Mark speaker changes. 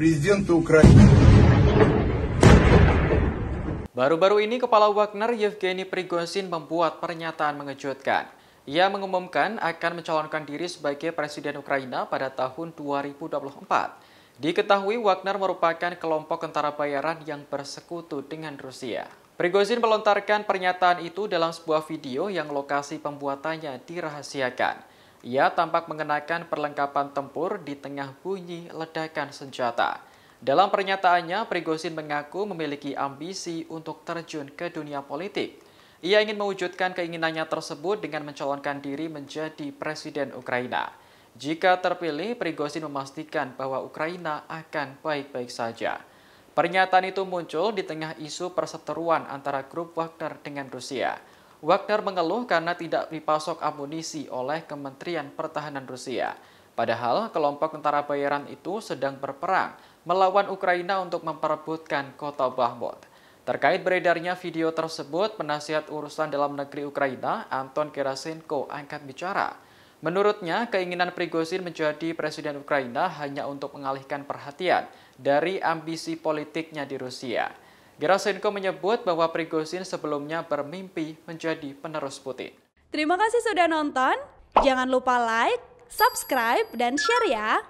Speaker 1: президента Украины. Baru-baru ini Kepala Wagner Yevgeny Prigozhin membuat pernyataan mengejutkan. Ia mengumumkan akan mencalonkan diri sebagai Presiden Ukraina pada tahun 2024. Diketahui Wagner merupakan kelompok tentara bayaran yang bersekutu dengan Rusia. Prigozhin melontarkan pernyataan itu dalam sebuah video yang lokasi pembuatannya dirahasiakan. Ia tampak mengenakan perlengkapan tempur di tengah bunyi ledakan senjata. Dalam pernyataannya, Prigozhin mengaku memiliki ambisi untuk terjun ke dunia politik. Ia ingin mewujudkan keinginannya tersebut dengan mencalonkan diri menjadi presiden Ukraina. Jika terpilih, Prigozhin memastikan bahwa Ukraina akan baik-baik saja. Pernyataan itu muncul di tengah isu perseteruan antara grup Wagner dengan Rusia. Wagner mengeluh karena tidak dipasok amunisi oleh Kementerian Pertahanan Rusia. Padahal kelompok tentara bayaran itu sedang berperang melawan Ukraina untuk memperebutkan kota Bakhmut. Terkait beredarnya video tersebut, penasihat urusan dalam negeri Ukraina, Anton Gerasenko, angkat bicara. Menurutnya, keinginan Prigozhin menjadi presiden Ukraina hanya untuk mengalihkan perhatian dari ambisi politiknya di Rusia. Gerasenko menyebut bahwa Prigozhin sebelumnya bermimpi menjadi penerus Putin.
Speaker 2: Terima kasih sudah nonton. Jangan lupa like, subscribe, dan share ya.